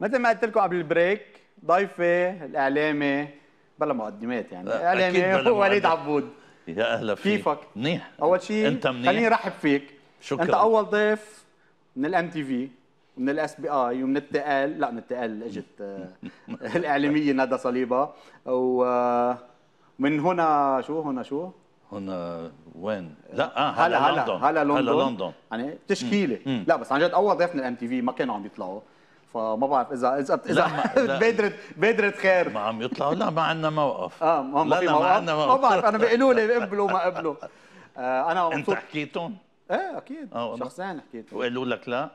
مثل ما قلت لكم قبل البريك ضيفي الاعلامي بلا مقدمات يعني الاعلامي وليد عبود يا اهلا فيك كيفك؟ منيح اول شيء انت منيح خليني رحب فيك شكرا انت اول ضيف من الام تي في ومن الاس بي اي ومن التقال لا من التقال اجت آه، الاعلاميه ندى صليبه ومن آه، هنا شو هنا شو؟ هنا وين؟ لا اه هلا هلا هلا لندن هلا لندن يعني تشكيله لا بس عن جد اول ضيف من الام تي في ما كانوا عم يطلعوا فما بعرف اذا اذا اذا بادرت بادرت خير ما عم يطلعوا لا ما عندنا موقف اه ما, ما في موقف ما عندنا موقف ما بعرف انا بيقولوا لي قبلوا ما قبلوا آه انا انت حكيتهم؟ ايه اكيد آه، شخصين حكيتهم حكيت وقالوا لك لا؟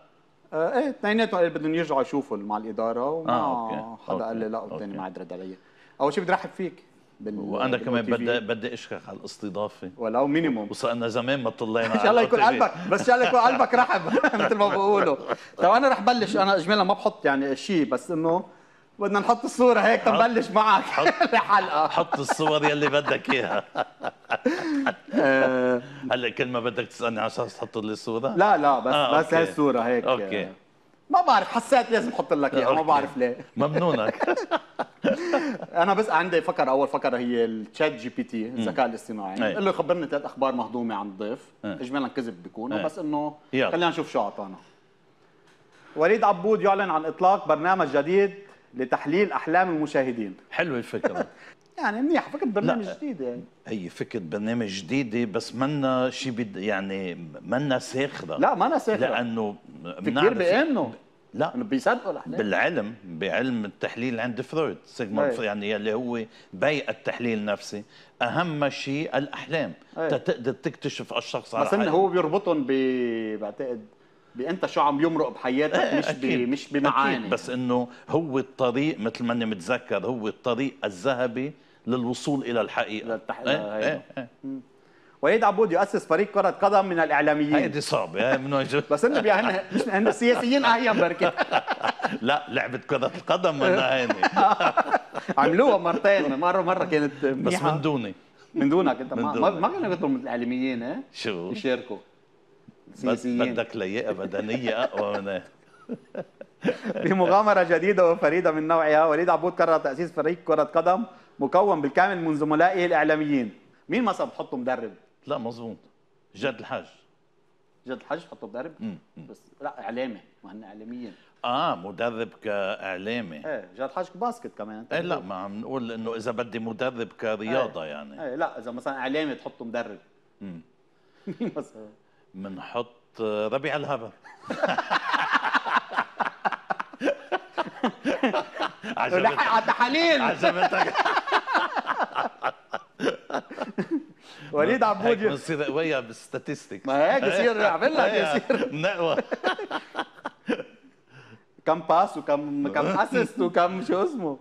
آه ايه اثنيناتهم قالوا بدهم يرجعوا يشوفوا مع الاداره وما آه، أوكي. حدا أوكي. قال لي لا والثاني ما عاد رد علي اول شيء بدي ارحب فيك وانا كمان بدي بدي اشكرك على الاستضافه ولو مينيموم لنا زمان ما طلعنا ان شاء الله يكون قلبك بس ان شاء الله يكون قلبك رحب مثل ما بقولوا طب انا رح بلش انا اجمالا ما بحط يعني شيء بس انه بدنا نحط الصورة هيك تبلش معك حط الحلقة حط الصور يلي بدك اياها آه. هلا كل ما بدك تسالني على اساس تحط لي الصورة؟ لا لا بس آه بس هي الصورة هيك اوكي ما بعرف حسيت لازم احط لك اياها ما بعرف ليه ممنونك انا بس عندي فكره اول فكره هي التشات جي بي تي الذكاء الاصطناعي قال له خبرني ثلاث اخبار مهضومه عن الضيف اجمالا كذب بيكونوا بس انه خلينا نشوف شو اعطانا وليد عبود يعلن عن اطلاق برنامج جديد لتحليل احلام المشاهدين حلوه الفكره يعني منيح فكره برنامج جديد يعني هي فكره برنامج جديده بس منا شيء بد يعني منا ساخره لا منا ساخره لانه بنعرف بيأمنوا لا بيصدقوا الاحلام بالعلم بعلم التحليل عند فرويد سيغموند فرويد إيه. يعني اللي هو بيء التحليل النفسي اهم شيء الاحلام إيه. تقدر تكتشف الشخص على بس هو بيربطهم ب بعتقد بانت شو عم يمرق بحياتك ايه مش أكيد. مش بمعاني أكيد بس انه هو الطريق مثل ما انا متذكر هو الطريق الذهبي للوصول الى الحقيقه للتحقيق إيه إيه, إيه؟ وليد عبود يؤسس فريق كرة قدم من الإعلاميين هيدي صعبة من بس إنه بيعني مش إنه السياسيين أهين بركي لا لعبة كرة القدم ولا هيني إيه. عملوها مرتين مرة مرة كانت بس من دوني من دونك أنت ما ما كانوا يطلبوا من الإعلاميين ها إيه؟ شو يشاركوا بس بدك لياقة بدنية أقوى من بمغامرة جديدة وفريدة من نوعها وليد عبود قرر تأسيس فريق كرة قدم مكون بالكامل من زملائه الاعلاميين مين مثلا بتحطه مدرب لا مظبوط جد الحاج جد الحاج حطه مدرب مم. بس لا اعلامي ما هن اعلاميين اه مدرب كاعلامي ايه جاد الحاج باسكت كمان ايه لا ما عم نقول انه اذا بدي مدرب كرياضه ايه يعني ايه لا اذا مثلا اعلامي تحطه مدرب امم مين مثلا؟ بنحط آه، ربيع الهبر عجبتك على التحاليل عجبتك وليد عبودي بصير قويه بالستاتستكس ما هيك بصير اعمل لك بصير نقوى كم باس وكم كم اسيست وكم شو اسمه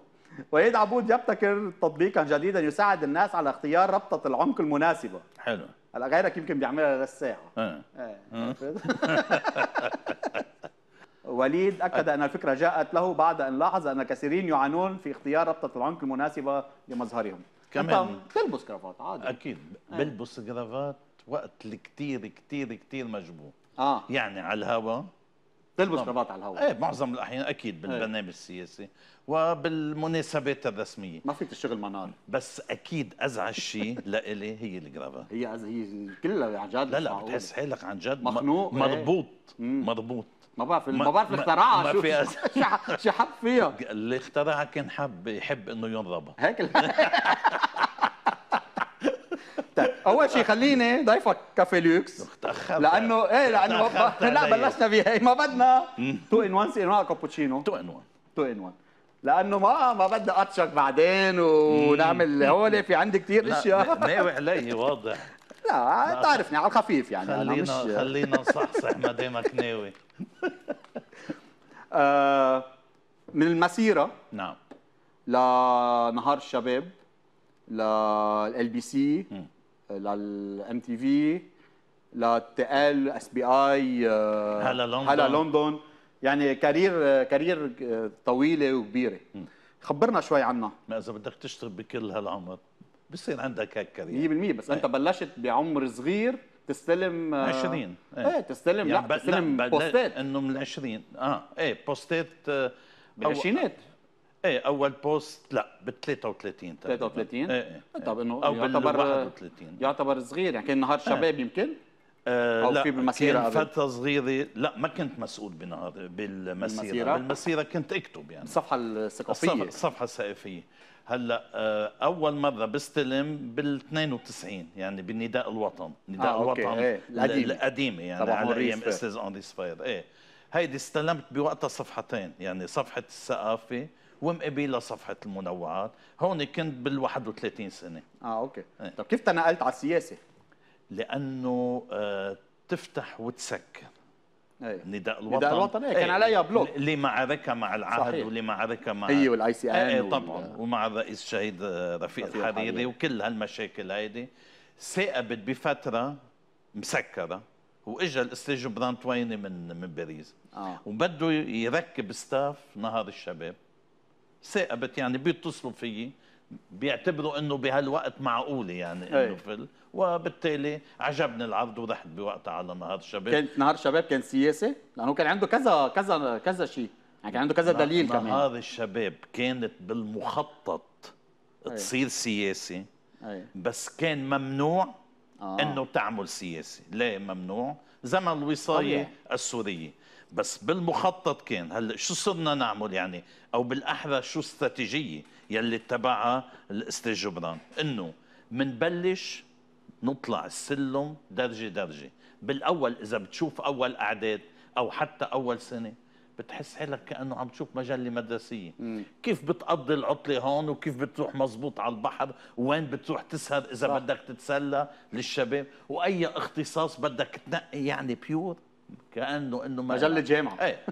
وليد عبود يبتكر تطبيقا جديدا يساعد الناس على اختيار ربطه العمق المناسبه حلو هلا غيرك يمكن بيعملها للساعه اه. اه. وليد اكد ان الفكره جاءت له بعد ان لاحظ ان كثيرين يعانون في اختيار ربطه العنق المناسبه لمظهرهم كمان تلبس كرافات عادي اكيد إيه. بلبس كرافات وقت اللي كثير كثير كثير مجبور اه يعني على الهواء تلبس كرافات على الهواء ايه معظم الاحيان اكيد إيه. بالبرنامج السياسي وبالمناسبات الرسميه ما فيك تشتغل نار بس اكيد ازعج شيء لإلي هي الجرافه هي أز... هي كلها عن جد لا لا بتحس حالك عن جد مخنوق إيه. مربوط مربوط ما بعرف ما بعرف اخترعها شو في شو حب فيها اللي اخترعها كان حب يحب انه ينربها هيك اول شيء خليني ضيفك كافي لوكس لانه ايه لانه لا بلشنا بهي إيه، ما بدنا تو ان 1 سي ان 1 كابتشينو تو ان 1 تو ان 1 لانه ما ما بدي اتشك بعدين ونعمل هول في عندي كثير اشياء ناوي علي واضح لا تعرفني على الخفيف يعني خلينا مش... خلينا نصحصح ما دامك ناوي آه، من المسيره نعم لنهار الشباب للال بي سي للام تي في ال اس بي اي هلا لندن هلا لندن يعني كارير كارير آه، طويله وكبيره خبرنا شوي عنها ما اذا بدك تشتغل بكل هالعمر بصير عندك هيك كارير 100% بس ايه. انت بلشت بعمر صغير تستلم 20 آه، ايه, ايه تستلم يعني لا تستلم بوستات انه من 20 اه ايه بوستات آه، بالعشرينات ايه اول بوست لا ب 33 33 ايه ايه طب انه أو يعتبر 31 يعتبر صغير يعني كان نهار إيه. شباب ايه. يمكن آه، أو لا في بالمسيرة كان فترة صغيرة لا ما كنت مسؤول بنهار بالمسيرة المسيرة. بالمسيرة كنت اكتب يعني الصفحة الثقافية الصفحة الثقافية هلا آه، اول مره بستلم بال 92 يعني بالنداء الوطن آه، نداء آه، الوطن ايه. القديمه يعني على ايام استاذ اندري سفير ايه هيدي استلمت بوقتها صفحتين يعني صفحه الثقافه ومقابلها صفحه المنوعات هون كنت بال31 سنه اه اوكي ايه. طب كيف تنقلت على السياسه لانه آه تفتح وتسكر أيه. نداء الوطن نداء الوطن إيه،, أيه. كان عليها بلوك لمعركة مع العهد صحيح. ولمعركة مع هي أيوة، والاي سي ان أيه, إيه، طبعا وال... ومع الرئيس الشهيد آه، رفيق الحريري وكل هالمشاكل هيدي ثاقبت بفترة مسكرة واجا الاستاذ جبران تويني من من باريس آه. وبده يركب ستاف نهار الشباب ثاقبت يعني بيتصلوا فيي بيعتبروا انه بهالوقت معقوله يعني انه فل وبالتالي عجبني العرض ورحت بوقتها على نهار شباب كانت نهار شباب كان سياسي لانه كان عنده كذا كذا كذا شيء يعني كان عنده كذا دليل نهار كمان نهار الشباب كانت بالمخطط أي. تصير سياسي أي. بس كان ممنوع آه. انه تعمل سياسي ليه ممنوع زمن الوصايه السوريه بس بالمخطط كان هلا شو صرنا نعمل يعني او بالاحرى شو استراتيجيه يلي اتبعها الاستاذ جبران انه منبلش نطلع السلم درجه درجه بالاول اذا بتشوف اول اعداد او حتى اول سنه بتحس حالك كانه عم تشوف مجله مدرسيه مم. كيف بتقضي العطله هون وكيف بتروح مزبوط على البحر وين بتروح تسهر اذا صح. بدك تتسلى للشباب واي اختصاص بدك تنقي يعني بيور كانه انه مجله جامعه ايه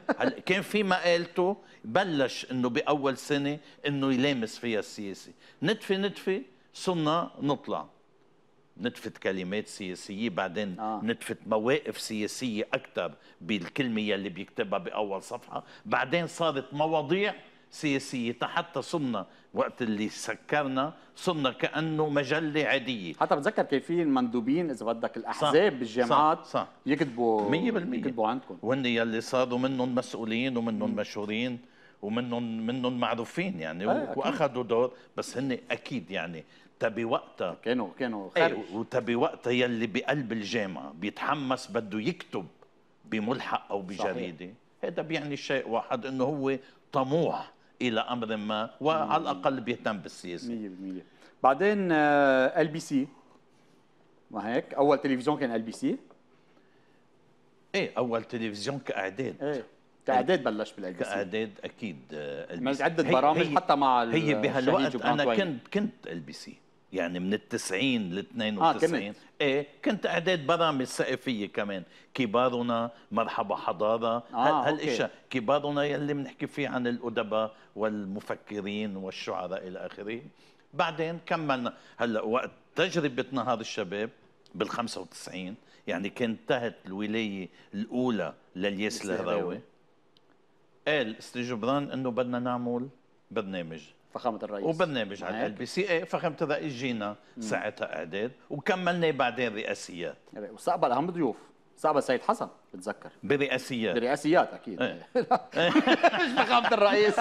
كان في مقالته بلش انه باول سنه انه يلامس فيها السياسه نتفه نتفه صرنا نطلع نتفة كلمات سياسية بعدين آه. نتفة مواقف سياسية أكثر بالكلمة يلي بيكتبها بأول صفحة بعدين صارت مواضيع سياسيه حتى صمنا وقت اللي سكرنا صمنا كانه مجله عاديه حتى بتذكر كان في مندوبين اذا بدك الاحزاب صح بالجامعات صح صح يكتبوا يكتبوا عندكم وهن يلي صاروا منهم مسؤولين ومنهم مشهورين ومنهم منهم معروفين يعني آه، واخذوا دور بس هن اكيد يعني تبي وقتها آه، كانوا كانوا إيه، خارج وتبي وقتها يلي بقلب الجامعه بيتحمس بده يكتب بملحق او بجريده هذا بيعني شيء واحد انه هو طموح الى امر ما وعلى الاقل بيهتم بالسياسه 100% بعدين ال بي سي ما هيك اول تلفزيون كان ال بي سي ايه اول تلفزيون كاعداد ايه كاعداد بلش بالال بي سي كاعداد اكيد عملت آه، عده برامج حتى مع هي بهالوقت انا كنت كنت ال بي سي يعني من التسعين وتسعين آه ايه كنت اعداد برامج ثقافيه كمان كبارنا مرحبا حضاره آه هالاشياء كبارنا يلي بنحكي فيه عن الادباء والمفكرين والشعراء الى اخره بعدين كملنا هلا وقت تجربه نهار الشباب بال 95 يعني كانت انتهت الولايه الاولى للياس الهراوي قال إيه، استاذ جبران انه بدنا نعمل برنامج فخامه الرئيس وبرنامج على ال بي سي اي فخامه الرئيس جينا ساعتها اعداد وكملنا بعدين رئاسيات واستقبل اهم ضيوف صعبة السيد حسن بتذكر برئاسيات برئاسيات اكيد ايه. مش فخامة الرئيس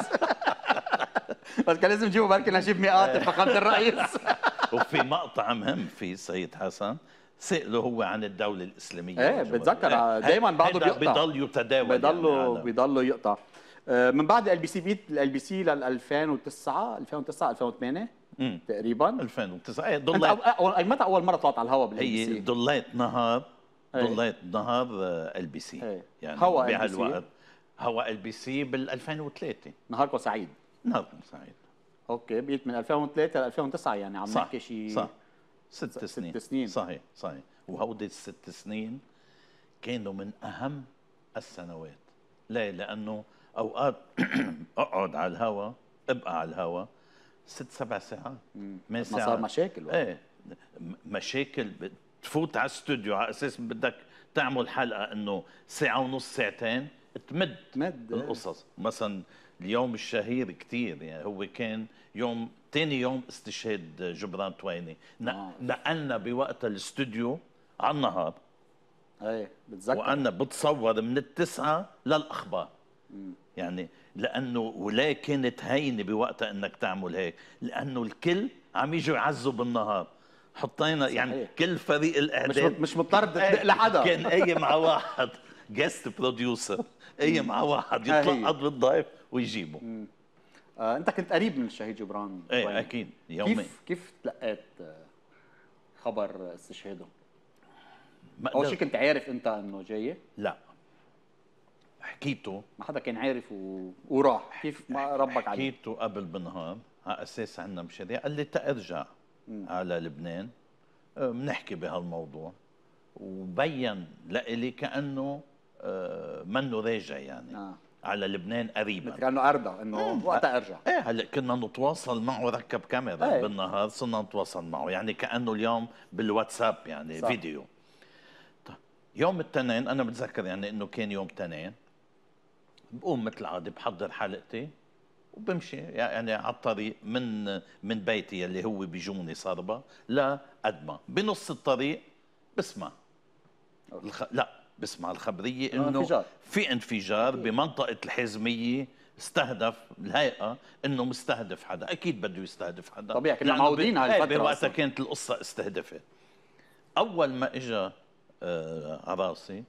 بس كان لازم نجيبه بركي نجيب مئات إيه. فخامة الرئيس وفي مقطع مهم في السيد حسن سأله هو عن الدولة الإسلامية ايه بتذكر إيه. دائما بعده بيقطع بيضل يتداول بيضل يعني بيضل يقطع آه، من بعد ال بي سي بيت ال بي سي لل 2009 2009 2008 مم. تقريبا 2009 ايه ضليت متى اول مره طلعت على الهواء بالبي سي؟ هي ضليت نهار إيه. ضليت نهار آه، ال بي إيه. سي يعني هوا بهالوقت هوا ال بي سي بال 2003 نهاركم سعيد نهاركم سعيد اوكي بقيت من 2003 ل 2009 يعني عم نحكي شيء صح ست سنين ست سنين صحيح صحيح وهودي الست سنين كانوا من اهم السنوات ليه؟ لانه اوقات اقعد على الهوا ابقى على الهوا ست سبع ساعات ثمان ساعات ما صار مشاكل ايه مشاكل تفوت على الاستوديو على اساس بدك تعمل حلقه انه ساعه ونص ساعتين تمد تمد إيه. القصص مثلا اليوم الشهير كثير يعني هو كان يوم ثاني يوم استشهاد جبران تويني آه. نقلنا بوقت الاستوديو على النهار ايه بتذكر وانا بتصور من التسعه للاخبار مم. يعني لانه ولا كانت هينه بوقتها انك تعمل هيك لانه الكل عم يجوا يعزوا بالنهار حطينا يعني صحيح. يعني كل فريق الاعداد مش مش مضطر تدق لحدا كان قايم مع واحد جيست بروديوسر قايم مع واحد يتلقط بالضيف ويجيبه آه، انت كنت قريب من الشهيد جبران ايه اكيد يومي كيف كيف تلقيت آه، خبر استشهاده؟ اول شيء كنت عارف انت انه جاي؟ لا حكيته ما حدا كان عارف و... وراح كيف ما ربك عليه حكيته قبل بنهار على اساس عندنا مشاريع قال لي ارجع على لبنان بنحكي أه، بهالموضوع وبين لإلي كانه أه، منه راجع يعني آه. على لبنان قريبا كانه اردى انه وقتها أه، ارجع ايه هلا كنا نتواصل معه ركب كاميرا ايه. بالنهار صرنا نتواصل معه يعني كانه اليوم بالواتساب يعني صح. فيديو طيب، يوم الاثنين انا بتذكر يعني انه كان يوم الاثنين بقوم مثل العادة بحضر حلقتي وبمشي يعني على الطريق من من بيتي اللي هو بجوني صربه لأدمى بنص الطريق بسمع الخ... لا بسمع الخبريه آه، انه في انفجار إيه. بمنطقه الحزميه استهدف الهيئه انه مستهدف حدا اكيد بده يستهدف حدا طبيعي كنا معودين على الفتره بوقتها كانت القصه استهدفت اول ما اجى آه عراسي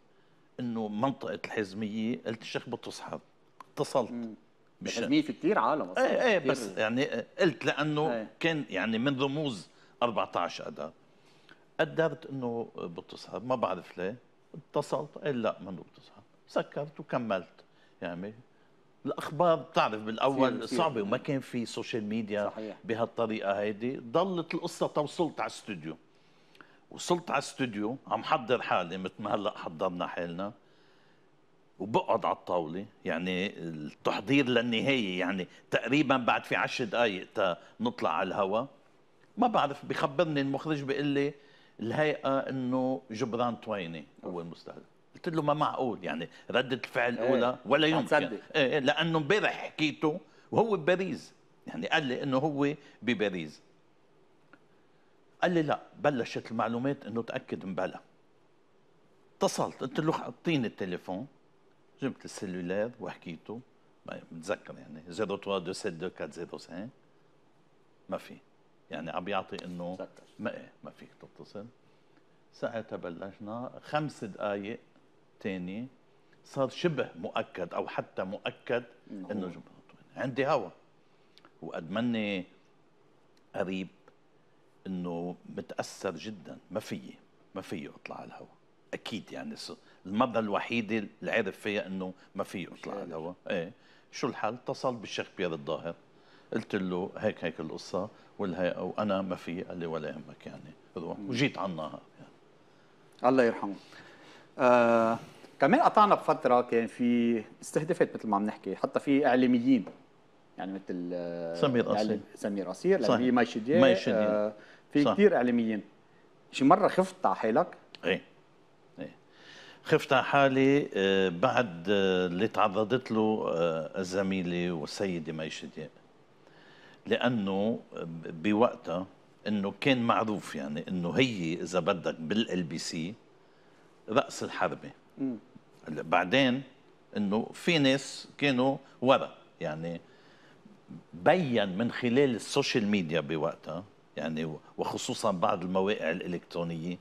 انه منطقه الحزميه قلت الشيخ بتصحب اتصلت مم. الحزميه في كثير عالم اصلا ايه ايه بس يعني قلت لانه ايه. كان يعني من رموز 14 اذار قدرت انه بتصحب ما بعرف ليه اتصلت قال لا ما بتصحب سكرت وكملت يعني الاخبار بتعرف بالاول صعبه وما كان في سوشيال ميديا صحيح. بهالطريقه هيدي ضلت القصه توصلت على الاستوديو وصلت على الاستوديو عم حضر حالي مثل ما هلا حضرنا حالنا وبقعد على الطاوله يعني التحضير للنهايه يعني تقريبا بعد في 10 دقائق نطلع على الهواء ما بعرف بخبرني المخرج بيقول لي الهيئه انه جبران تويني هو المستهدف قلت له ما معقول يعني ردة الفعل إيه، الاولى ايه ولا يمكن ايه لانه امبارح حكيته وهو بباريس يعني قال لي انه هو بباريس قال لي لا بلشت المعلومات انه تاكد مبلا اتصلت قلت له اعطيني التليفون جبت السلولار وحكيته بتذكر يعني 03 ما في يعني عم بيعطي انه ما ايه ما فيك تتصل ساعتها بلشنا خمس دقائق تاني صار شبه مؤكد او حتى مؤكد انه جبهه عندي هوا وقد مني قريب انه متاثر جدا ما فيي ما فيي اطلع على الهواء اكيد يعني المره الوحيده اللي عرف فيها انه ما فيي اطلع على الهواء ايه شو الحل اتصل بالشيخ بيير الظاهر قلت له هيك هيك القصه والهيئه وانا ما في قال لي ولا يهمك يعني روح وجيت على النهار يعني. الله يرحمه آه كمان قطعنا بفتره كان في استهدفت مثل ما عم نحكي حتى في اعلاميين يعني مثل آه، سمير قصير سمير قصير صحيح ماي شديان آه في صح. كتير اعلاميين شي مره خفت على حالك؟ ايه ايه خفت على حالي آه، بعد آه، اللي تعرضت له آه، الزميله والسيده مي ضياء لانه بوقتها انه كان معروف يعني انه هي اذا بدك بالال بي سي راس الحربه هلا بعدين انه في ناس كانوا ورا يعني بين من خلال السوشيال ميديا بوقتها يعني وخصوصا بعض المواقع الإلكترونية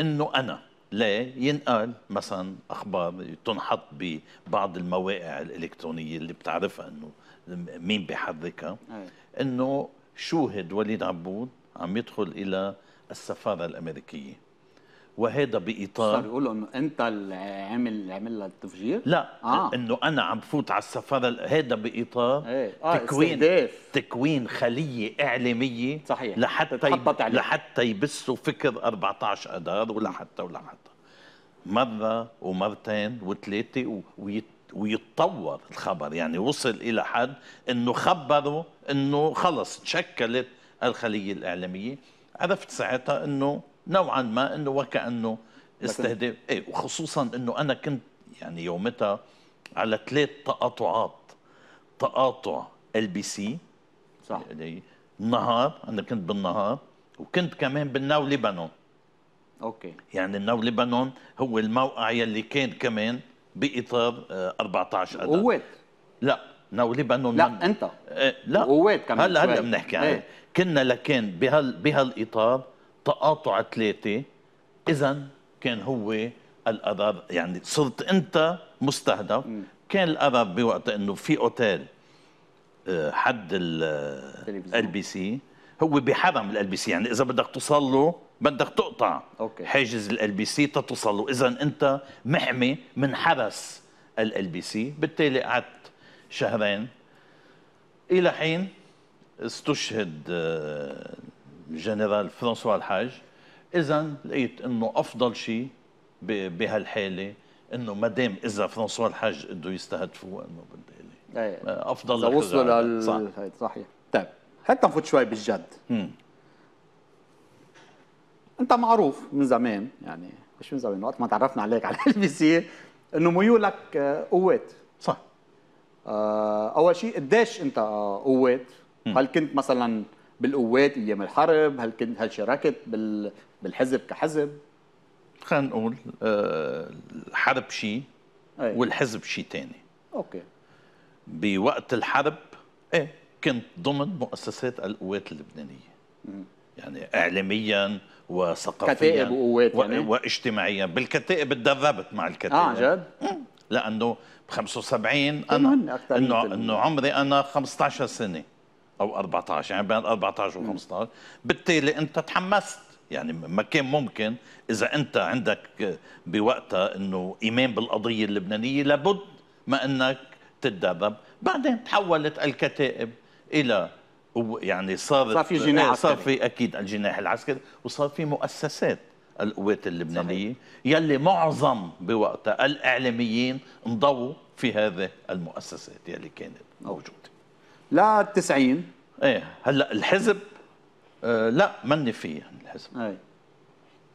أنه أنا لا ينقال مثلا أخبار تنحط ببعض المواقع الإلكترونية اللي بتعرفها أنه مين بيحركها أنه شوهد وليد عبود عم يدخل إلى السفارة الأمريكية وهذا باطار يقولوا انه انت اللي عامل عامل التفجير؟ لا آه. انه انا عم بفوت على السفاره هذا باطار ايه. آه تكوين استهداف. تكوين خليه اعلاميه صحيح لحتى يب... لحتى يبثوا فكر 14 اذار ولحتى ولحتى مره ومرتين وثلاثه و... ويت... ويتطور الخبر يعني وصل الى حد انه خبروا انه خلص تشكلت الخليه الاعلاميه عرفت ساعتها انه نوعا ما انه وكانه استهداف ايه وخصوصا انه انا كنت يعني يومتها على ثلاث تقاطعات تقاطع ال بي سي صح النهار يعني انا كنت بالنهار وكنت كمان بالناو لبنان اوكي يعني الناو لبنان هو الموقع يلي كان كمان باطار 14 اذار قوات لا ناو لبنان لا من... انت اه لا قوات كمان هلا هلا بنحكي عليه كنا لكن بهال بهالاطار تقاطع ثلاثه اذا كان هو القرار يعني صرت انت مستهدف كان القرار بوقت انه في اوتيل آه، حد آه، ال بي سي هو بحرم ال بي سي يعني اذا بدك توصل له بدك تقطع أوكي. حاجز ال بي سي تتوصل له اذا انت محمي من حرس ال بي سي بالتالي قعدت شهرين الى حين استشهد آه، جنرال فرانسوا الحاج اذا لقيت انه افضل شيء بهالحاله انه ما دام اذا فرانسوا الحاج بده يستهدفوه انه بالتالي افضل اذا وصلوا لل صحيح طيب حتى نفوت شوي بالجد مم. انت معروف من زمان يعني مش من زمان وقت ما تعرفنا عليك على ال بي سي انه ميولك آه، قوات صح آه، اول شيء قديش انت آه، قوات هل كنت مثلا بالقوات ايام الحرب هل كنت هل شاركت بال بالحزب كحزب؟ خلينا نقول آه، الحرب شيء والحزب شيء ثاني اوكي بوقت الحرب ايه كنت ضمن مؤسسات القوات اللبنانيه يعني اعلاميا وثقافيا كتائب وقوات يعني واجتماعيا بالكتائب تدربت مع الكتائب اه جد؟ لانه ب 75 انا انه انه عمري انا 15 سنه او 14 يعني بين 14 و15 بالتالي انت تحمست يعني ما كان ممكن اذا انت عندك بوقتها انه ايمان بالقضيه اللبنانيه لابد ما انك تتدرب بعدين تحولت الكتائب الى يعني صارت صار في جناح إيه، صار في اكيد الجناح العسكري وصار في مؤسسات القوات اللبنانيه صحيح. يلي معظم بوقتها الاعلاميين انضووا في هذه المؤسسات يلي كانت موجوده لا 90 ايه هلا الحزب آه لا مني فيه يعني الحزب ايه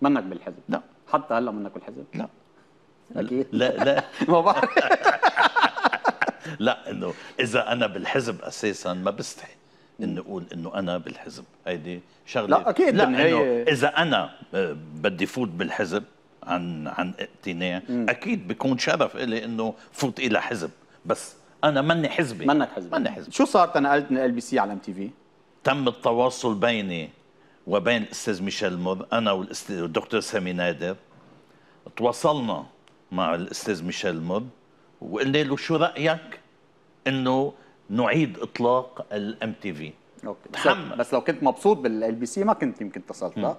منك بالحزب لا حتى هلا منك بالحزب لا اكيد لا لا ما بعرف لا انه اذا انا بالحزب اساسا ما بستحي اني اقول انه انا بالحزب هيدي شغله لا اكيد لا إنه هي... اذا انا آه، بدي فوت بالحزب عن عن اقتناع اكيد بيكون شرف الي انه فوت الى حزب بس انا مني حزبي منك حزبي مني حزبي شو صار تنقلت من ال بي سي على ام تي في؟ تم التواصل بيني وبين الاستاذ ميشيل مر انا والدكتور سامي نادر تواصلنا مع الاستاذ ميشيل مر وقلنا له شو رايك انه نعيد اطلاق الام تي في اوكي بس لو كنت مبسوط بالال بي سي ما كنت يمكن اتصلت لا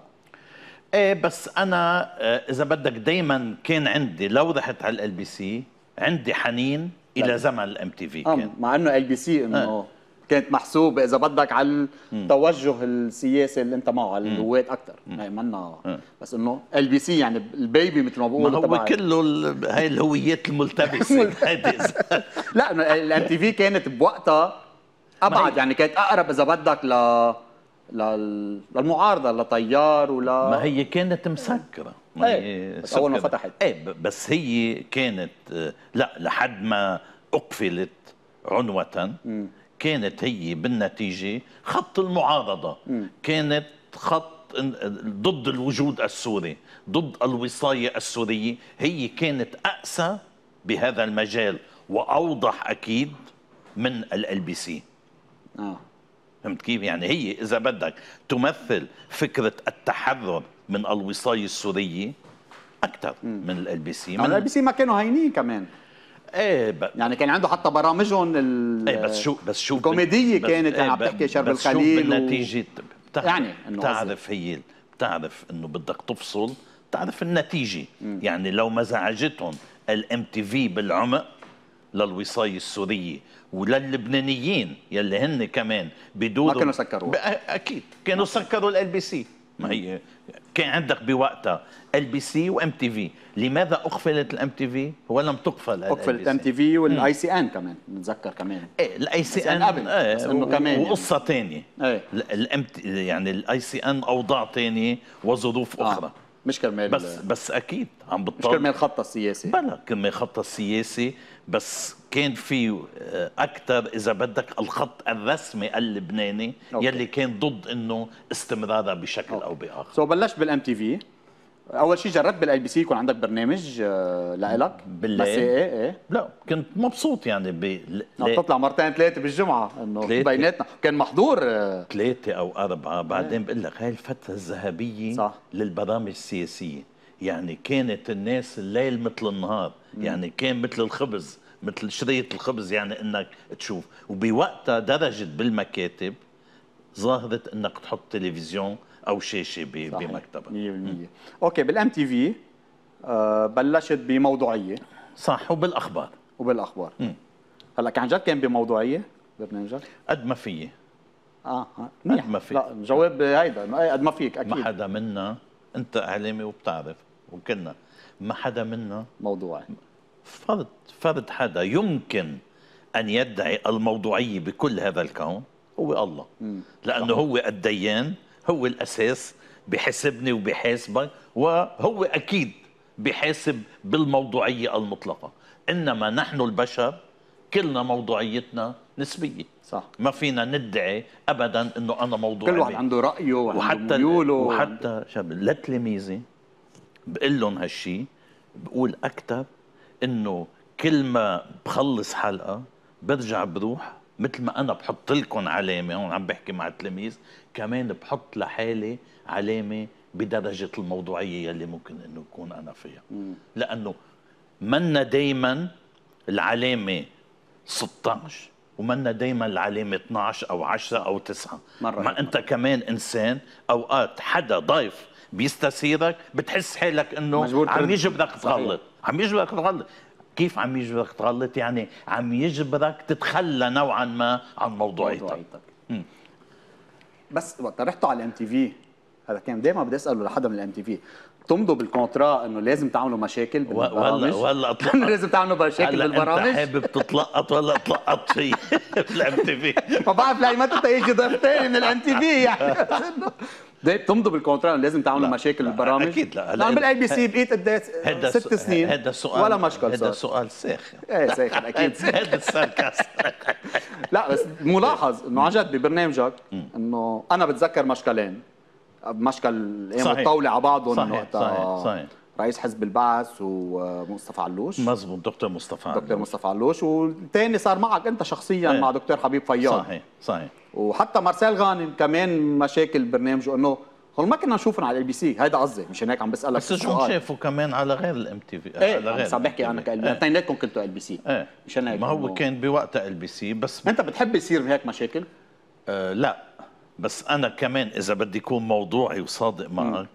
ايه بس انا آه، اذا بدك دائما كان عندي لو رحت على الال بي سي عندي حنين الى زمن الام آه، تي في كان مع انه ال بي سي انه آه. كانت محسوبه اذا بدك على التوجه السياسي اللي انت معه على الرواد اكثر يعني منا آه. بس انه ال بي سي يعني البيبي مثل ما بقول ما هو كله ال... هاي الهويات الملتبسه لا انه الام تي في كانت بوقتها ابعد يعني كانت اقرب اذا بدك ل للمعارضه لتيار ولا ما هي كانت مسكره ايه بس يعني اول ما فتحت ايه بس هي كانت لا لحد ما اقفلت عنوه كانت هي بالنتيجه خط المعارضه كانت خط ضد الوجود السوري ضد الوصاية السورية هي كانت أقسى بهذا المجال وأوضح أكيد من ال بي سي آه. فهمت كيف يعني هي إذا بدك تمثل فكرة التحرر من الوصاية السورية أكثر من الـ بي سي من الـ بي سي ما كانوا هينين كمان ايه ب... يعني كان عنده حتى برامجهم ال... ايه بس شو بس شو الكوميديه بس كانت يعني عم تحكي شرب القليل الخليل بس شو بالنتيجه و... بتعرف يعني بتعرف هي بتعرف انه بدك تفصل بتعرف النتيجه مم. يعني لو ما زعجتهم الام تي في بالعمق للوصايه السوريه وللبنانيين يلي هن كمان بدوروا ما كانوا سكروا اكيد كانوا سكروا ال بي سي ما هي كان عندك بوقتها ال بي سي وام تي في لماذا اقفلت الام تي في ولم تقفل اقفلت الام تي في والاي سي ان كمان نتذكر كمان ايه الاي سي ان قبل ايه بس انه كمان وقصه ثانيه إيه. يعني الاي سي ان اوضاع ثانيه وظروف آه. اخرى آه. مش كرمال بس بس اكيد عم بتطلع مش كرمال خطه السياسي بلا كرمال خطه السياسي بس كان في آه، اكثر اذا بدك الخط الرسمي اللبناني أوكي. يلي كان ضد انه استمرارها بشكل أوكي. او باخر سو so بلشت بالام تي في اول شيء جربت بالاي بي سي يكون عندك برنامج آه، لإلك بالليل بس إيه،, ايه ايه لا كنت مبسوط يعني ب نعم، تطلع مرتين ثلاثه بالجمعه انه بيناتنا كان محظور آه. ثلاثه او اربعه إيه. بعدين بقول لك هاي الفتره الذهبيه صح للبرامج السياسيه يعني كانت الناس الليل مثل النهار يعني كان مثل الخبز مثل شريط الخبز يعني انك تشوف وبوقتها درجت بالمكاتب ظاهرت انك تحط تلفزيون او شاشه بمكتبها 100% اوكي بالام تي في آه، بلشت بموضوعيه صح وبالاخبار وبالاخبار هلا عن جد كان بموضوعيه برنامجك؟ قد ما فيي آه،, اه قد ما في لا جواب هيدا قد ما فيك اكيد ما حدا منا انت اعلامي وبتعرف وكنا ما حدا منا موضوعي فرد فرد حدا يمكن ان يدعي الموضوعيه بكل هذا الكون هو الله لانه صح. هو الديان هو الاساس بحسبني وبحاسبك وهو اكيد بحاسب بالموضوعيه المطلقه انما نحن البشر كلنا موضوعيتنا نسبيه صح ما فينا ندعي ابدا انه انا موضوعي كل واحد عنده رايه وحتى ميوله وحتى شاب لتلاميذي بقول لهم هالشيء بقول اكتب انه كل ما بخلص حلقه برجع بروح مثل ما انا بحط لكم علامه هون عم بحكي مع التلاميذ كمان بحط لحالي علامه بدرجه الموضوعيه يلي ممكن انه يكون انا فيها مم. لانه منا دائما العلامه 16 ومنا دائما العلامه 12 او 10 او 9 مرة ما انت مرة. كمان انسان اوقات حدا ضيف بيستسيرك بتحس حالك انه عم يجبرك تغلط عم يجبرك تغلط كيف عم يجبرك تغلط يعني عم يجبرك تتخلى نوعا ما عن موضوعيتك, بس وقت رحتوا على الام تي في هذا كان دائما بدي اساله لحدا من الام تي في تمضوا بالكونترا انه لازم تعملوا مشاكل ولا ولا لازم تعملوا مشاكل بالبرامج انت حابب تتلقط ولا تلقط في الام تي في ما بعرف ليه ما تيجي ضيف ثاني من الام تي في يعني ده بتمضوا بالكونترا لازم تعملوا مشاكل بالبرامج اكيد لا لا بالاي بي سي بقيت قد إيه؟ ست سنين هذا السؤال ولا مشكل هذا سؤال ساخن ايه ساخن اكيد هذا الساركاس لا بس ملاحظ انه عن جد ببرنامجك انه انا بتذكر مشكلين بمشكل صحيح الطاوله على بعضهم صحيح وقتها آه، صحيح, صحيح. رئيس حزب البعث ومصطفى علوش مظبوط دكتور مصطفى علوش دكتور مصطفى علوش والثاني صار معك انت شخصيا صحيح. إيه. مع دكتور حبيب فياض صحيح صحيح وحتى مارسيل غانم كمان مشاكل برنامجه انه هول ما كنا نشوفهم على ال بي سي هيدا قصدي مشان هيك عم بسالك بس شو شافوا كمان على غير الام تي في ايه على غير عم بحكي انا إيه. اثنيناتكم كنتوا ال بي سي إيه. مشان هيك ما هو كان بوقتها ال بي سي بس انت بتحب يصير هيك مشاكل؟ آه لا بس انا كمان اذا بدي اكون موضوعي وصادق معك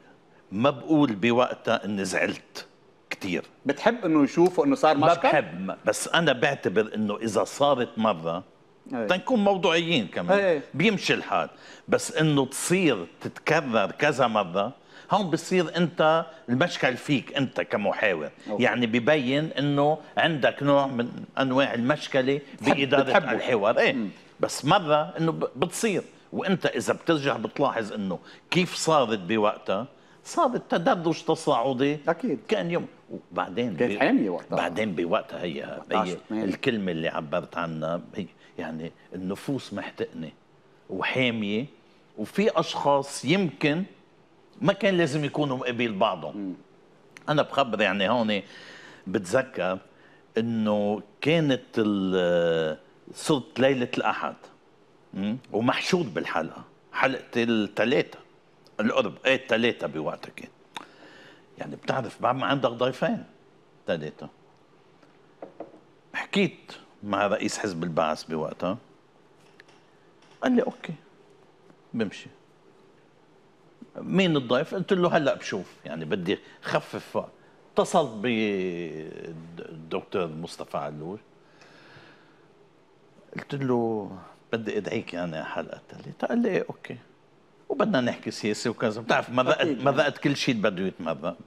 ما بقول بوقتها اني زعلت كثير بتحب انه يشوفوا انه صار مشكل؟ ما بحب بس انا بعتبر انه اذا صارت مره تنكون موضوعيين كمان أي. بيمشي الحال بس انه تصير تتكرر كذا مره هون بصير انت المشكل فيك انت كمحاور أوكي. يعني ببين انه عندك نوع من انواع المشكله باداره الحوار ايه بس مره انه بتصير وانت اذا بترجع بتلاحظ انه كيف صارت بوقتها صارت تدرج تصاعدي اكيد كان يوم وبعدين كانت بي... حاميه وقتها بعدين بوقتها هي, هي الكلمه اللي عبرت عنها هي يعني النفوس محتقنه وحاميه وفي اشخاص يمكن ما كان لازم يكونوا مقابل بعضهم م. انا بخبر يعني هون بتذكر انه كانت صرت ليله الاحد ومحشود بالحلقه حلقه الثلاثه القرب ايه الثلاثه بوقتها إيه؟ كان يعني بتعرف بعد ما عندك ضيفين ثلاثه حكيت مع رئيس حزب البعث بوقتها قال لي اوكي بمشي مين الضيف؟ قلت له هلا بشوف يعني بدي خفف اتصلت بالدكتور مصطفى علوش قلت له بدي ادعيك انا حلقه ثالثه قال لي ايه اوكي وبدنا نحكي سياسه وكذا بتعرف مذقت مذقت كل شيء بده يتمذق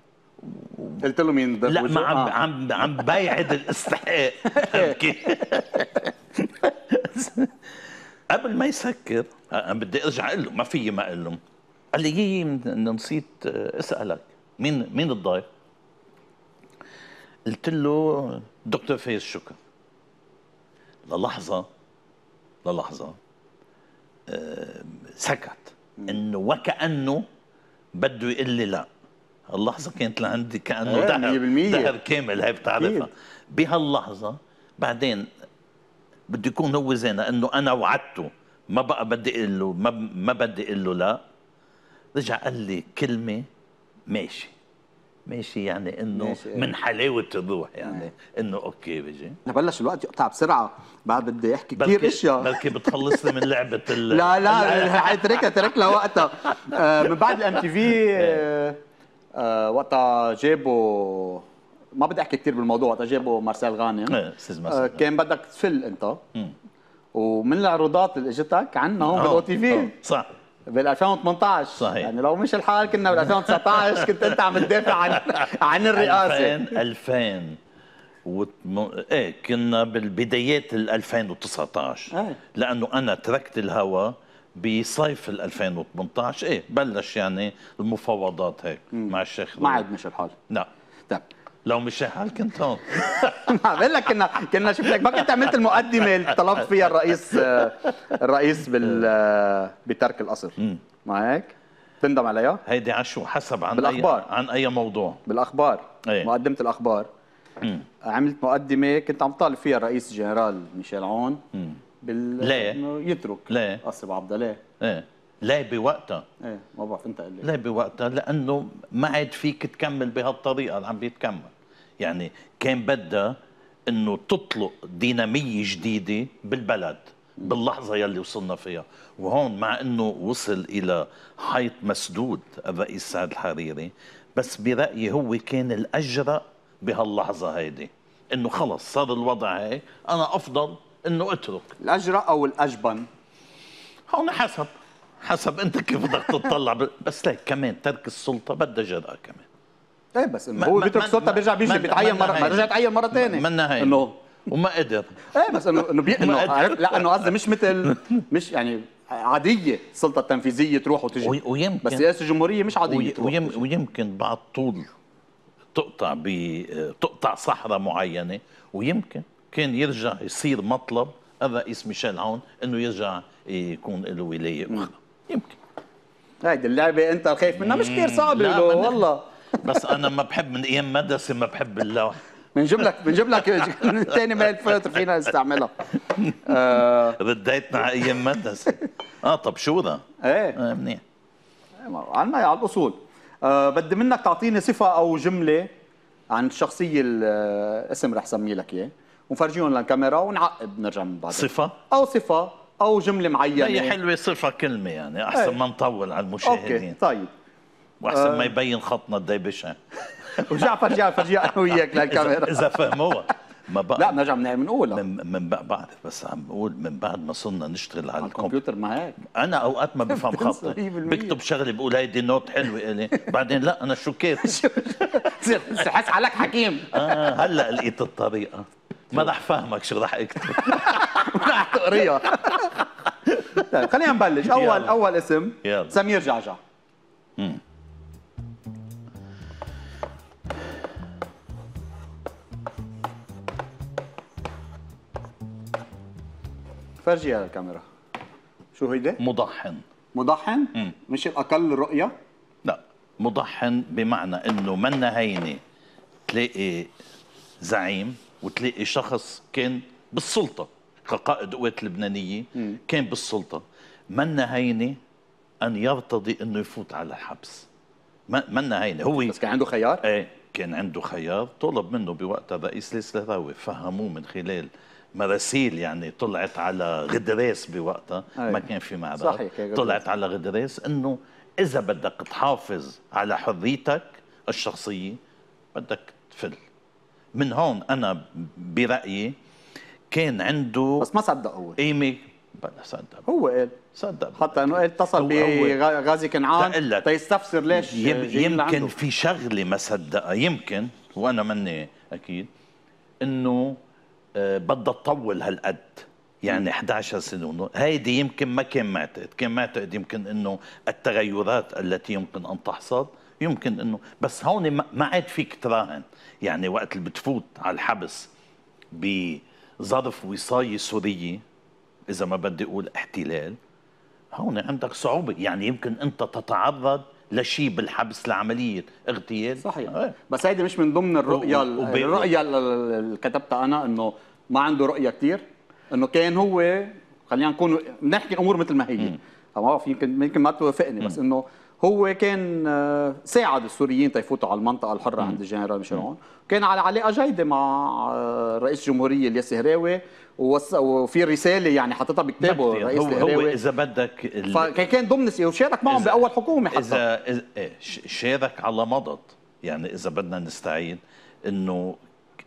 قلت له مين لا ما عم آه. عم عم بيعد الاستحقاق قبل ما يسكر انا بدي ارجع اقول له ما فيي ما اقول له قال لي يي نسيت آه، اسالك مين مين الضيف؟ قلت له دكتور فايز شكر للحظه للحظه سكت انه وكانه بده يقول لي لا اللحظه كانت لعندي كانه إيه، دهر دهر كامل هي بتعرفها بهاللحظه بعدين بده يكون هو زينا انه انا وعدته ما بقى بدي اقول له ما بدي اقول له لا رجع قال لي كلمه ماشي ماشي يعني انه إيه. من حلاوه الروح يعني ماشي. انه اوكي بيجي بلش الوقت يقطع بسرعه بعد بدي احكي كثير اشياء بلكي بتخلصني من لعبه ال لا لا حيتركها ترك لها وقتها آه من بعد الام تي في وقتها جابوا ما بدي احكي كثير بالموضوع وقتها جابوا مارسيل غانم إيه، آه كان بدك تفل انت مم. ومن العروضات اللي اجتك عنا هون بالاو تي في صح بال 2018 صحيح يعني لو مش الحال كنا بال 2019 كنت انت عم تدافع عن عن الرئاسه 2000 2000 ايه كنا بالبدايات ال 2019 ايه. لانه انا تركت الهوا بصيف ال 2018 ايه بلش يعني المفاوضات هيك مم. مع الشيخ ما عاد مش الحال لا طيب لو مش هل كنت هون بقول لك كنا كنا شفتك ما كنت عملت المقدمه اللي طلب فيها الرئيس آه، الرئيس بال آه، بترك القصر ما هيك؟ تندم عليها؟ هيدي عشو حسب عن بالاخبار أي عن اي موضوع بالاخبار أي. مقدمه الاخبار مم. عملت مقدمه كنت عم طالب فيها الرئيس جنرال ميشيل عون بال ليه؟ يترك ليه؟ قصر عبد الله ايه ليه بوقتها؟ ايه ما بعرف انت قلت ليه بوقتها؟ لانه ما عاد فيك تكمل بهالطريقه اللي عم بيتكمل يعني كان بدها انه تطلق ديناميه جديده بالبلد باللحظه يلي وصلنا فيها وهون مع انه وصل الى حيط مسدود الرئيس سعد الحريري بس برايي هو كان الاجرأ بهاللحظه هيدي انه خلص صار الوضع هيك انا افضل انه اترك الاجرأ او الاجبن هون حسب حسب انت كيف بدك تطلع بس ليك كمان ترك السلطه بدها جرأه كمان ايه بس انه هو بيترك سلطه بيرجع بيجي بيتعين مره ما رجع يتعين مره ثانيه منا هي انه وما قدر ايه بس انه انه لا انه قصدي مش مثل مش يعني عاديه السلطه التنفيذيه تروح وتجي ويمكن بس رئاسه الجمهوريه مش عاديه ويم ويمكن بعد طول تقطع ب تقطع صحراء معينه ويمكن كان يرجع يصير مطلب الرئيس ميشيل عون انه يرجع يكون له ولايه اخرى يمكن هيدي اللعبه انت خايف منها مش كثير صعبه والله بس انا ما بحب من ايام مدرسه ما بحب اللوح بنجيب لك بنجيب لك من تاني مال فلتر فينا نستعملها آه رديتنا على ايام مدرسه اه طب شو ذا؟ ايه آه، منيح منيح عنا على الاصول آه بدي منك تعطيني صفه او جمله عن الشخصيه الاسم رح سمي لك اياه ونفرجيهم للكاميرا ونعقب نرجع من بعد صفه او صفه او جمله معينه هي يعني حلوه صفه كلمه يعني احسن ايه. ما نطول على المشاهدين اوكي طيب واحسن ما آه. يبين خطنا الديبشه وجعفر جعفر فرجع انا وياك للكاميرا اذا فهموها ما بقى لا بنرجع من بنقولها من, من بعرف بس عم بقول من بعد ما صرنا نشتغل على, الكمبيوتر ما هيك انا اوقات ما بفهم خطي بكتب شغله بقول هيدي نوت حلوه الي بعدين لا انا شو كيف حس عليك حكيم اه هلا لقيت الطريقه ما رح فاهمك شو رح اكتب رح تقريها طيب خلينا نبلش اول اول اسم يلا. سمير جعجع فرجيها للكاميرا شو هيدي؟ مضحن مضحن؟ مم. مش الاقل رؤيه؟ لا مضحن بمعنى انه منا هينه تلاقي زعيم وتلاقي شخص كان بالسلطه كقائد قوات لبنانيه مم. كان بالسلطه منا هينه ان يرتضي انه يفوت على الحبس منا هينه هو بس كان عنده خيار؟ ايه كان عنده خيار طلب منه بوقتها الرئيس ليس فهموه من خلال مراسيل يعني طلعت على غدريس بوقتها ما أيوة. كان في معبر صحيح طلعت على غدريس انه اذا بدك تحافظ على حريتك الشخصيه بدك تفل من هون انا برايي كان عنده بس ما صدق هو قيمه بلا صدق هو قال صدق حتى انه قال اتصل بغازي كنعان تيستفسر ليش يمكن في شغله ما صدقها يمكن وانا مني اكيد انه آه، بدها تطول هالقد يعني 11 سنه ونص هيدي يمكن ما كان معتقد كان معتقد يمكن انه التغيرات التي يمكن ان تحصل يمكن انه بس هون ما عاد فيك تراهن يعني وقت اللي بتفوت على الحبس بظرف وصايه سوريه اذا ما بدي اقول احتلال هون عندك صعوبه يعني يمكن انت تتعرض لشيء بالحبس لعمليه اغتيال صحيح آه. بس هيدي مش من ضمن الرؤيه و... وب... الرؤيه اللي كتبتها انا انه ما عنده رؤيه كثير انه كان هو خلينا نكون بنحكي الامور مثل ما هي او يمكن يمكن ما توافقني بس انه هو كان آه، ساعد السوريين تيفوتوا على المنطقه الحره عند الجنرال ميشيلون كان على علاقه جيده مع آه، رئيس الجمهوريه الياس هراوي وفي رساله يعني حطتها بكتابه رئيس هو, هو اذا بدك فكان كان ضمن وشارك معهم باول حكومه حتى اذا, إذا إيه، شارك على مضض يعني اذا بدنا نستعيد انه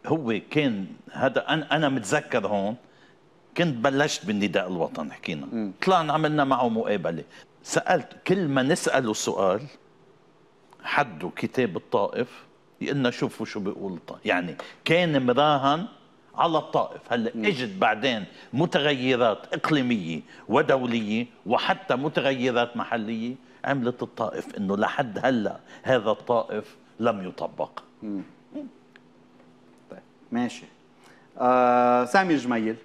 هو كان هذا انا انا متذكر هون كنت بلشت بالنداء الوطني حكينا طلعنا عملنا معه مقابله سألت كل ما نسأله سؤال حدوا كتاب الطائف يقلنا شوفوا شو بيقول الطائف يعني كان مراهن على الطائف هلا اجت بعدين متغيرات اقليميه ودوليه وحتى متغيرات محليه عملت الطائف انه لحد هلا هذا الطائف لم يطبق مم. طيب ماشي آه سامي جميل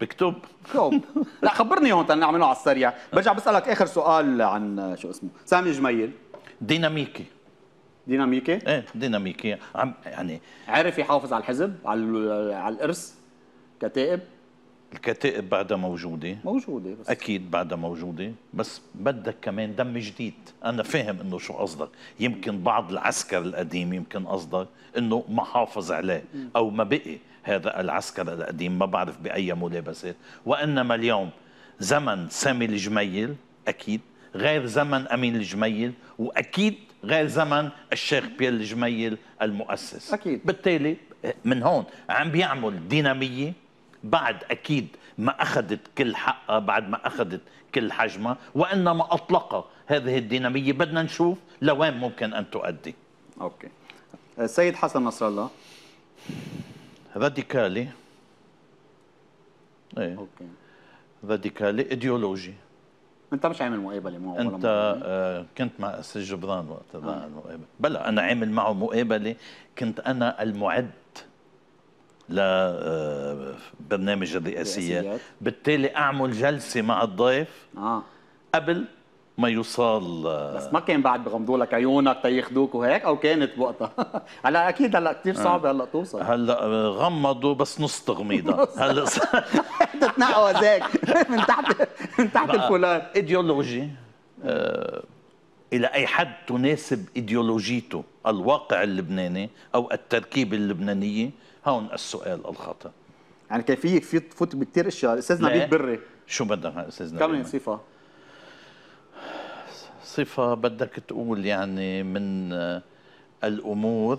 بكتب كوب لا خبرني هون نعمله على السريع برجع بسالك اخر سؤال عن شو اسمه سامي جميل ديناميكي ديناميكي ايه ديناميكي عم يعني عرف يحافظ على الحزب على على الارث كتائب الكتائب بعدها موجودة موجودة بس أكيد بعدها موجودة بس بدك كمان دم جديد أنا فاهم إنه شو قصدك يمكن بعض العسكر القديم يمكن قصدك إنه ما حافظ عليه أو ما بقي هذا العسكر القديم ما بعرف بأي ملابسات وإنما اليوم زمن سامي الجميل أكيد غير زمن أمين الجميل وأكيد غير زمن الشيخ بيير الجميل المؤسس أكيد بالتالي من هون عم بيعمل دينامية بعد أكيد ما أخذت كل حقها بعد ما أخذت كل حجمها وإنما أطلق هذه الدينامية بدنا نشوف لوين ممكن أن تؤدي أوكي السيد حسن نصر الله راديكالي ايه اوكي راديكالي ايديولوجي انت مش عامل مقابله لمو انت آه كنت مع اسر جبران وقت آه. بلا انا عامل معه مقابله كنت انا المعد لبرنامج آه، الرئاسيات بالتالي اعمل جلسه مع الضيف آه. قبل ما يوصل بس ما كان بعد بغمضوا لك عيونك تياخذوك وهيك او كانت بوقتها هلا اكيد هلا كثير آه. صعب هلا توصل هلا آه، غمضوا بس نص تغميضه هلا تتنقوا هذاك من تحت من تحت الفولاذ ايديولوجي آه، الى اي حد تناسب ايديولوجيته الواقع اللبناني او التركيبه اللبنانيه هون السؤال الخطا يعني كيفيه تفوت بكثير اشياء استاذ نبيل بري شو بدك استاذ نبيل كم صفه صفة بدك تقول يعني من آه، الأمور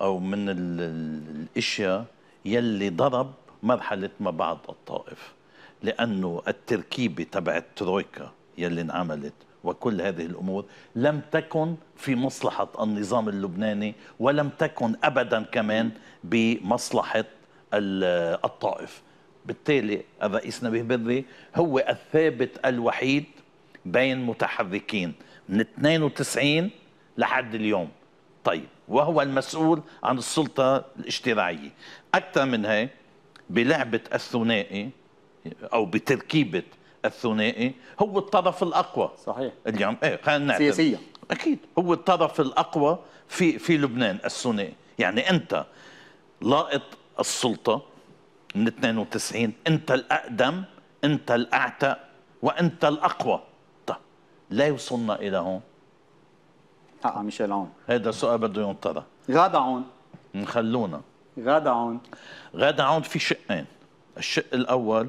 أو من الأشياء يلي ضرب مرحلة ما بعد الطائف لأنه التركيبة تبع الترويكا يلي انعملت وكل هذه الأمور لم تكن في مصلحة النظام اللبناني ولم تكن أبدا كمان بمصلحة آه، الطائف بالتالي الرئيس نبيه بري هو الثابت الوحيد بين متحركين من 92 لحد اليوم طيب وهو المسؤول عن السلطة الاشتراعية أكثر من هيك بلعبة الثنائي أو بتركيبة الثنائي هو الطرف الأقوى صحيح اليوم إيه خلينا نعتبر سياسيا أكيد هو الطرف الأقوى في في لبنان الثنائي يعني أنت لائط السلطة من 92 أنت الأقدم أنت الأعتق وأنت الأقوى لا يوصلنا الى هون حقها آه، آه، ميشيل عون هيدا سؤال بده ينطرح غادة عون نخلونا غادة عون غادة عون في شقين الشق الاول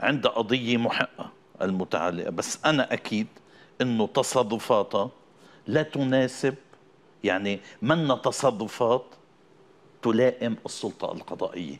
عندها قضيه محقه المتعلقه بس انا اكيد انه تصرفاتها لا تناسب يعني منا تصرفات تلائم السلطه القضائيه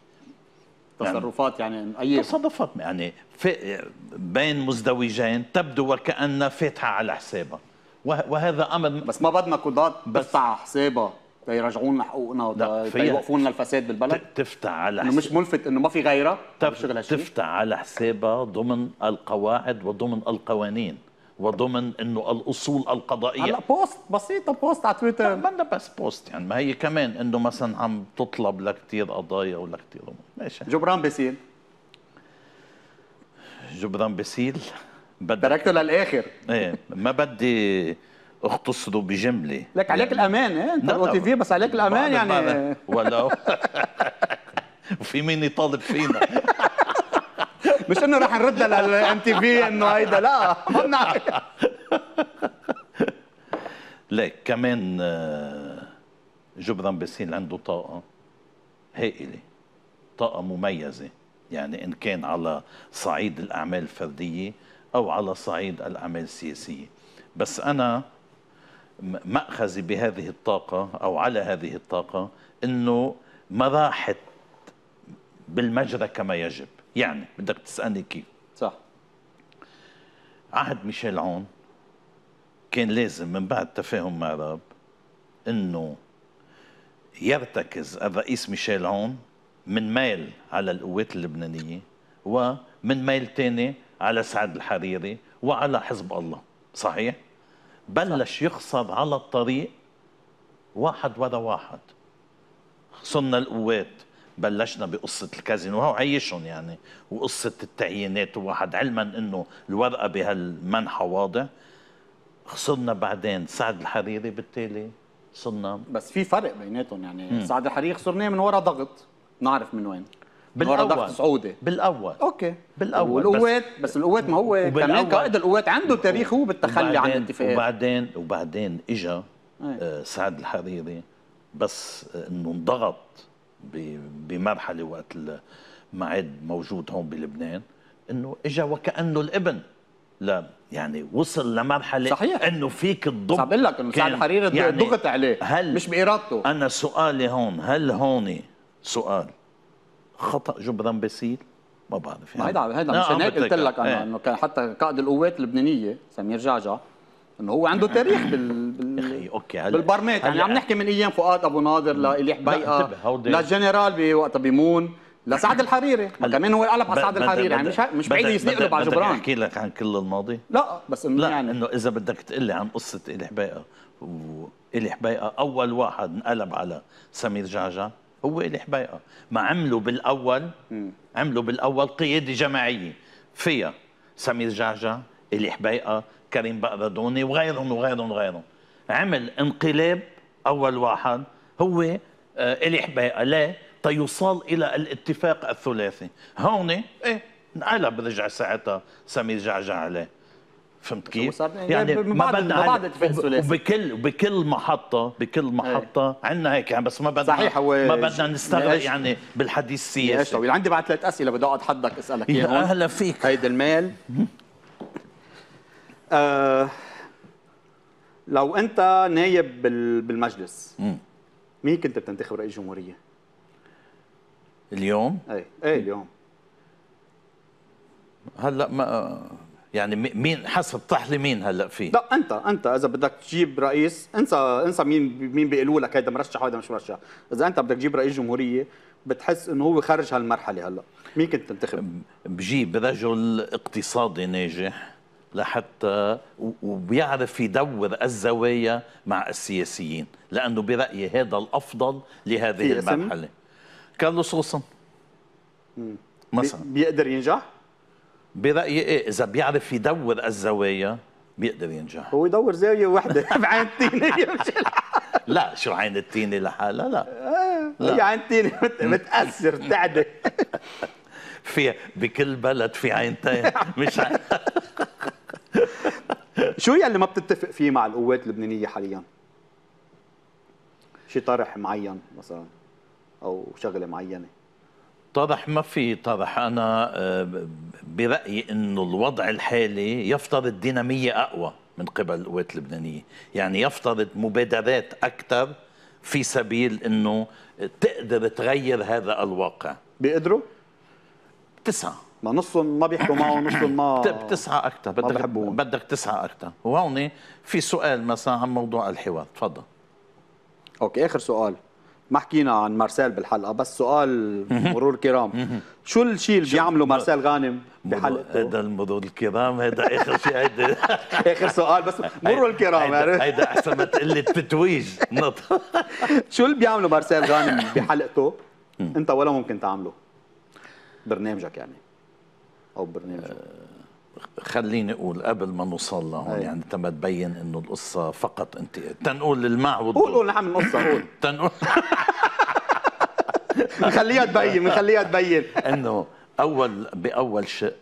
تصرفات يعني اي تصرفات يعني في بين مزدوجين تبدو وكأنها فاتحه على حسابها وهذا امر بس ما بدنا قضاة بس على حسابها ليرجعون لنا حقوقنا ليوقفوا لنا الفساد بالبلد تفتح على حسابها مش ملفت انه ما في غيرها تفتح على حسابها ضمن القواعد وضمن القوانين وضمن انه الاصول القضائيه على بوست بسيطه بوست على تويتر بدنا بس بوست يعني ما هي كمان انه مثلا عم تطلب لكثير قضايا ولكثير امور ماشي جبران بسيل جبران بسيل بدك تركته للاخر ايه ما بدي اختصره بجمله لك عليك يعني الامان ايه انت في بس عليك الامان يعني ولو وفي مين يطالب فينا مش انه رح نرد للام تي في انه هيدا لا ما بنعرف ليك كمان آه، جبران باسيل عنده طاقه هائله طاقه مميزه يعني ان كان على صعيد الاعمال الفرديه او على صعيد الاعمال السياسيه بس انا ماخذي بهذه الطاقه او على هذه الطاقه انه ما راحت بالمجرى كما يجب يعني بدك تسالني كيف صح عهد ميشيل عون كان لازم من بعد تفاهم مع راب انه يرتكز الرئيس ميشيل عون من ميل على القوات اللبنانيه ومن ميل ثاني على سعد الحريري وعلى حزب الله صحيح بلش يخسر على الطريق واحد ورا واحد خسرنا القوات بلشنا بقصه الكازينو وهو عيشهم يعني وقصه التعيينات وواحد علما انه الورقه بهالمنحى واضح خسرنا بعدين سعد الحريري بالتالي صرنا بس في فرق بيناتهم يعني م. سعد الحريري خسرناه من وراء ضغط نعرف من وين بالاول من ضغط سعودي بالاول اوكي بالاول والقوات بس, بس القوات ما هو كمان قائد القوات عنده تاريخ هو بالتخلي عن الاتفاقات وبعدين وبعدين اجى إيه. آه سعد الحريري بس آه، انه انضغط بمرحله وقت ما عاد موجود هون بلبنان انه اجى وكانه الابن لا يعني وصل لمرحله صحيح انه فيك تضم صعب لك انه سعد حريري يعني ضغط عليه هل مش بارادته انا سؤالي هون هل هون سؤال خطا جبران باسيل ما بعرف يعني هيدا هيدا مشان هيك قلت لك انا إيه. انه كان حتى قائد القوات اللبنانيه سمير جعجع انه هو عنده نعم. تاريخ بال بال اوكي هلا بالبرنامج يعني عم نحكي من ايام فؤاد ابو ناظر لاليح بيئه للجنرال بوقت بيمون لسعد الحريري ما كمان هو قلب على سعد الحريري يعني مش مش بعيد يقلب على جبران بدك احكي لك عن كل الماضي؟ لا بس انه لا يعني انه اذا بدك تقلي عن قصه اليح حبيقه والي حبيقه اول واحد انقلب على سمير جعجع هو الي حبيقه ما عملوا بالاول عملوا بالاول قياده جماعيه فيها سمير جعجع الي حبيقه كريم بقردوني وغيرهم وغيرهم وغيرهم عمل انقلاب اول واحد هو آه، الي حبيقه ليه؟ تيوصل الى الاتفاق الثلاثي هون ايه انقلب رجع ساعتها سمير جعجع عليه فهمت كيف؟ يعني, يعني ما بدنا وبكل بكل محطه بكل إيه. محطه ايه. عندنا هيك يعني بس ما بدنا صحيح هو ما بدنا نستغرق يعني بالحديث السياسي عندي بعد ثلاث اسئله بدي اقعد حدك اسالك إيه، اياهم اهلا فيك هيدا المال آه، لو انت نايب بالمجلس مين كنت بتنتخب رئيس جمهوريه؟ اليوم؟ ايه ايه اليوم هلا ما يعني مين حسب طحلي مين هلا فيه؟ لا انت انت اذا بدك تجيب رئيس انسى انسى مين مين بيقولوا لك هيدا مرشح وهيدا مش مرشح، اذا انت بدك تجيب رئيس جمهوريه بتحس انه هو خرج هالمرحله هلا، مين كنت تنتخب؟ بجيب رجل اقتصادي ناجح لحتى وبيعرف يدور الزوايا مع السياسيين لانه برايي هذا الافضل لهذه المرحله كارلوس روسن مثلا بيقدر ينجح برايي ايه اذا بيعرف يدور الزوايا بيقدر ينجح هو يدور زاويه واحده بعين التينه لا شو عين التينه لحالها لا آه، لا هي عين التينه متاثر بتعدي في بكل بلد في عينتين مش عين شو يلي يعني ما بتتفق فيه مع القوات اللبنانيه حاليا؟ شي طرح معين مثلا او شغله معينه طرح ما في طرح انا آه، برايي انه الوضع الحالي يفترض ديناميه اقوى من قبل القوات اللبنانيه يعني يفترض مبادرات اكثر في سبيل انه تقدر تغير هذا الواقع بيقدروا تسعه ما نصهم ما بيحكوا معه ونصهم ما بتسعى اكثر بدك بحبون. بدك تسعى اكثر وهون في سؤال مثلا عن موضوع الحوار تفضل اوكي اخر سؤال ما حكينا عن مارسيل بالحلقه بس سؤال مرور كرام شو الشيء اللي بيعمله مارسيل غانم بحلقته هذا المرور الكرام هذا اخر شيء هيدا اخر سؤال بس مرور الكرام هيدا احسن ما تقول لي التتويج شو اللي بيعمله مارسيل غانم بحلقته انت ولا ممكن تعمله برنامجك يعني او برنامج خليني اقول قبل ما نوصل لهون أيه. يعني تم تبين انه القصه فقط انت تنقول للمع والضوء قول قول نعم القصه قول تنقول بنخليها تبين بنخليها تبين انه اول باول شيء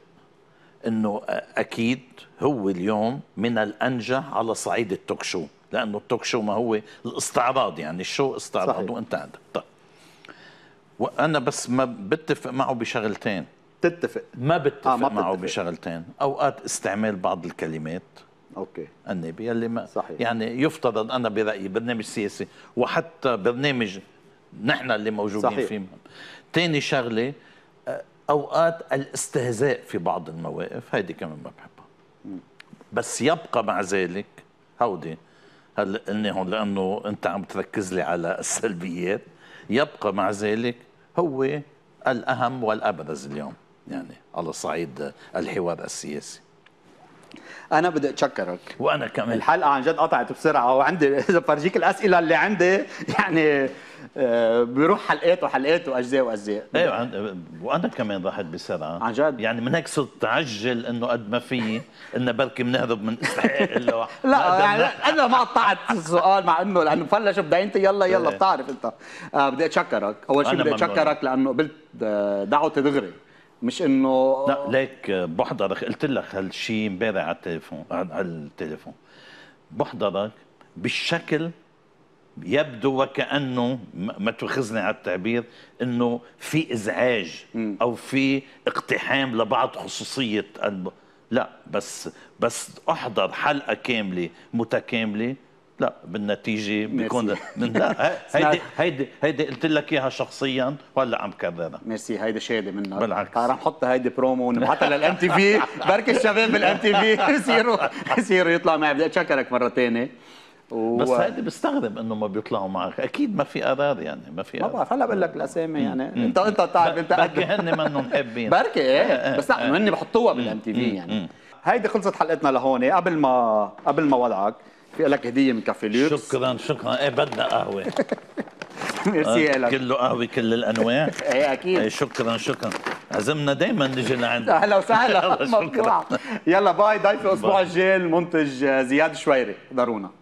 انه اكيد هو اليوم من الانجح على صعيد التوك شو لانه التوك شو ما هو الاستعراض يعني الشو استعراض صحيح. وانت عندك طيب وانا بس ما بتفق معه بشغلتين تتفق ما بتفق آه ما بتتفق. معه بشغلتين اوقات استعمال بعض الكلمات اوكي النبي يلي ما صحيح. يعني يفترض انا برايي برنامج سياسي وحتى برنامج نحن اللي موجودين صحيح. فيه ثاني شغله آه، اوقات الاستهزاء في بعض المواقف هيدي كمان ما بحبها بس يبقى مع ذلك هودي هلا قلنا هون لانه انت عم تركز لي على السلبيات يبقى مع ذلك هو الاهم والابرز اليوم يعني على صعيد الحوار السياسي انا بدي اتشكرك وانا كمان الحلقه عن جد قطعت بسرعه وعندي اذا بفرجيك الاسئله اللي عندي يعني آه، بيروح حلقات وحلقات واجزاء واجزاء ايوه وانا كمان ضحت بسرعه عن جد يعني من هيك صرت تعجل انه قد ما في إن بركي بنهرب من استحقاق لا يعني انا ما قطعت السؤال مع انه لانه بلش بدعينتي يلا يلا إيه. بتعرف انت آه، بدي اتشكرك اول شيء بدي اتشكرك لانه قبلت آه، دعوتي دغري مش انه لا ليك بحضرك قلت لك هالشيء امبارح على التليفون على التليفون بحضرك بالشكل يبدو وكانه ما تاخذني على التعبير انه في ازعاج او في اقتحام لبعض خصوصيه لا بس بس احضر حلقه كامله متكامله لا بالنتيجه بيكون من لا هيدي هيدي هيدي قلت لك اياها شخصيا وهلا عم بكررها ميرسي هيدي شهاده منك بالعكس رح طيب، نحط هيدي برومو ونبعثها للام تي في بركي الشباب بالام تي في يصيروا يصيروا يطلعوا معي بدي اتشكرك مره ثانيه و... بس هيدي بستغرب انه ما بيطلعوا معك اكيد ما في قرار يعني ما في ما بعرف هلا بقول لك الاسامي يعني مم. انت انت بتعرف طيب، انت بركي هن منهم حابين بركي إيه. إيه،, ايه بس لا إيه. هن بحطوها بالام تي في يعني هيدي خلصت حلقتنا لهون قبل ما قبل ما وضعك في لك هديه من كافي لوكس شكرا شكرا ايه بدنا قهوه ميرسي آه، لك كله قهوه كل الانواع ايه اكيد ايه شكرا شكرا عزمنا دائما نجي لعندك اهلا وسهلا شكرا يلا باي ضيف الاسبوع الجاي المنتج زياد شويري ضرونا